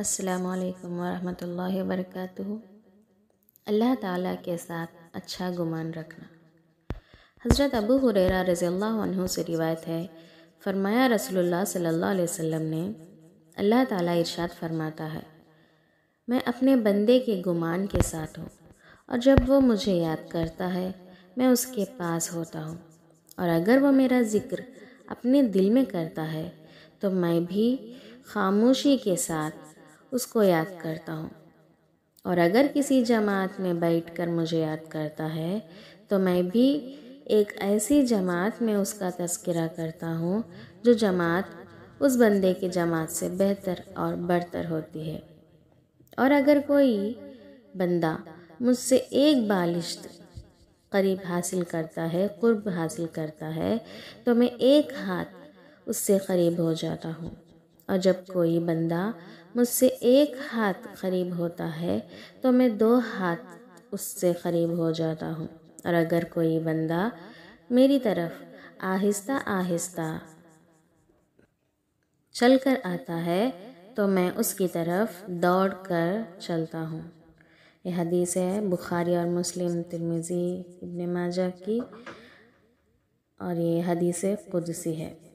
अस्सलाम वालेकुम वरहमतुल्लाहि वरकatuh अल्लाह ताला के साथ अच्छा गुमान रखना हज़रत अबू हुरैरा रज़ी से रिवायत है फरमाया रसूलुल्लाह सल्लल्लाहु अलैहि वसल्लम ने अल्लाह ताला इरशाद फरमाता है मैं अपने बंदे के गुमान के साथ हूँ और जब वो मुझे याद करता है मैं उसके पास होता हूँ और अगर वो मेरा ज़िक्र अपने दिल में करता है तो मैं भी खामोशी के साथ उसको याद करता हूँ और अगर किसी जमात में बैठकर मुझे याद करता है तो मैं भी एक ऐसी जमात में उसका तस्करा करता हूँ जो जमात उस बंदे की जमात से बेहतर और बढ़तर होती है और अगर कोई बंदा मुझसे एक बालिश करीब हासिल करता है कुर्ब हासिल करता है तो मैं एक हाथ उससे करीब हो जाता हूँ और जब कोई बंदा मुझसे एक हाथ करीब होता है तो मैं दो हाथ उससे करीब हो जाता हूँ और अगर कोई बंदा मेरी तरफ आहिस्ता आहिस्ता चल कर आता है तो मैं उसकी तरफ दौड़ कर चलता हूँ यह हदीस है बुखारी और मुस्लिम तिरमिज़ी इब्ने माजा की और ये हदीस कुदसी है